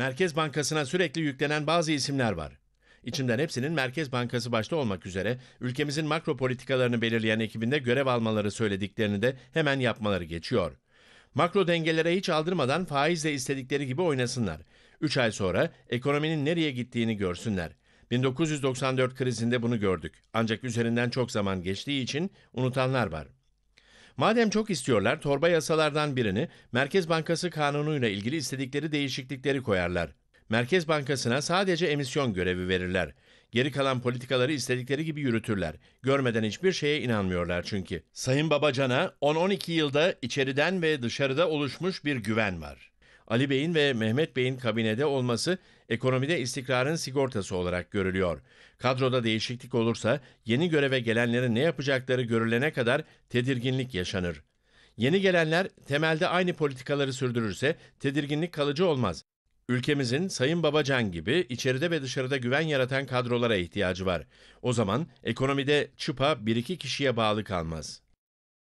Merkez Bankası'na sürekli yüklenen bazı isimler var. İçinden hepsinin Merkez Bankası başta olmak üzere ülkemizin makro politikalarını belirleyen ekibinde görev almaları söylediklerini de hemen yapmaları geçiyor. Makro dengelere hiç aldırmadan faizle istedikleri gibi oynasınlar. 3 ay sonra ekonominin nereye gittiğini görsünler. 1994 krizinde bunu gördük. Ancak üzerinden çok zaman geçtiği için unutanlar var. Madem çok istiyorlar torba yasalardan birini Merkez Bankası kanunuyla ilgili istedikleri değişiklikleri koyarlar. Merkez Bankası'na sadece emisyon görevi verirler. Geri kalan politikaları istedikleri gibi yürütürler. Görmeden hiçbir şeye inanmıyorlar çünkü. Sayın Babacan'a 10-12 yılda içeriden ve dışarıda oluşmuş bir güven var. Ali Bey'in ve Mehmet Bey'in kabinede olması ekonomide istikrarın sigortası olarak görülüyor. Kadroda değişiklik olursa yeni göreve gelenlerin ne yapacakları görülene kadar tedirginlik yaşanır. Yeni gelenler temelde aynı politikaları sürdürürse tedirginlik kalıcı olmaz. Ülkemizin Sayın Babacan gibi içeride ve dışarıda güven yaratan kadrolara ihtiyacı var. O zaman ekonomide çıpa bir iki kişiye bağlı kalmaz.